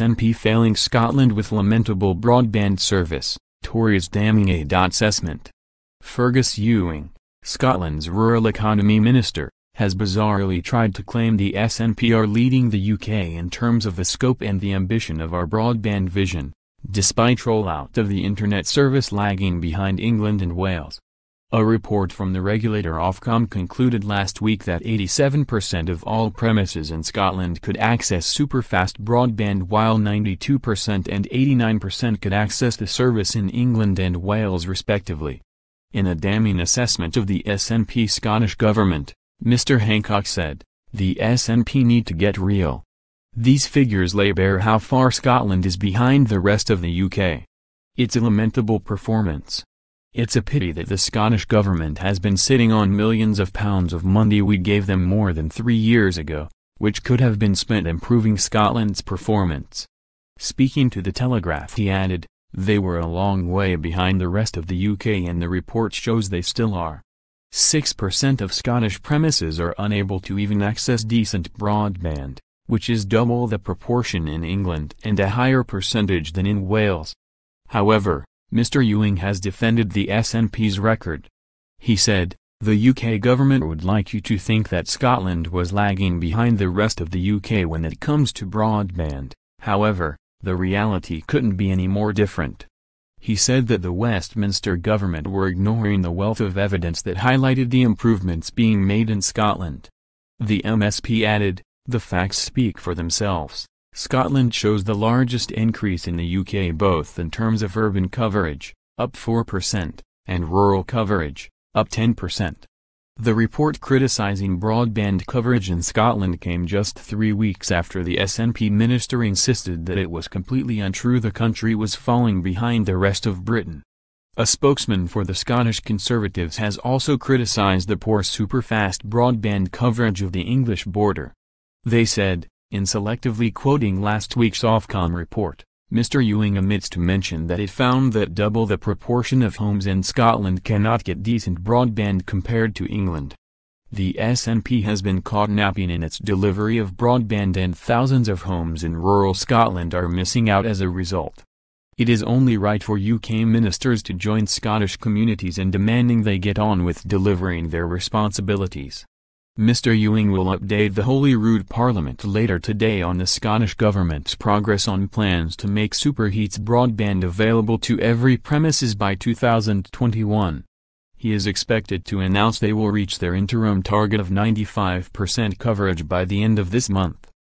SNP failing Scotland with lamentable broadband service, Tories damning a dot assessment. Fergus Ewing, Scotland's rural economy minister, has bizarrely tried to claim the SNP are leading the UK in terms of the scope and the ambition of our broadband vision, despite rollout of the internet service lagging behind England and Wales. A report from the regulator Ofcom concluded last week that 87% of all premises in Scotland could access superfast broadband while 92% and 89% could access the service in England and Wales respectively. In a damning assessment of the SNP Scottish Government, Mr Hancock said, the SNP need to get real. These figures lay bare how far Scotland is behind the rest of the UK. It's a lamentable performance. It's a pity that the Scottish government has been sitting on millions of pounds of money we gave them more than three years ago, which could have been spent improving Scotland's performance. Speaking to The Telegraph he added, they were a long way behind the rest of the UK and the report shows they still are. 6% of Scottish premises are unable to even access decent broadband, which is double the proportion in England and a higher percentage than in Wales. However, Mr. Ewing has defended the SNP's record. He said, the UK government would like you to think that Scotland was lagging behind the rest of the UK when it comes to broadband, however, the reality couldn't be any more different. He said that the Westminster government were ignoring the wealth of evidence that highlighted the improvements being made in Scotland. The MSP added, the facts speak for themselves. Scotland shows the largest increase in the UK both in terms of urban coverage, up 4%, and rural coverage, up 10%. The report criticizing broadband coverage in Scotland came just three weeks after the SNP minister insisted that it was completely untrue the country was falling behind the rest of Britain. A spokesman for the Scottish Conservatives has also criticized the poor super-fast broadband coverage of the English border. They said, in selectively quoting last week's Ofcom report, Mr. Ewing omits to mention that it found that double the proportion of homes in Scotland cannot get decent broadband compared to England. The SNP has been caught napping in its delivery of broadband and thousands of homes in rural Scotland are missing out as a result. It is only right for UK ministers to join Scottish communities in demanding they get on with delivering their responsibilities. Mr Ewing will update the Holyrood Parliament later today on the Scottish Government's progress on plans to make superheats broadband available to every premises by 2021. He is expected to announce they will reach their interim target of 95% coverage by the end of this month.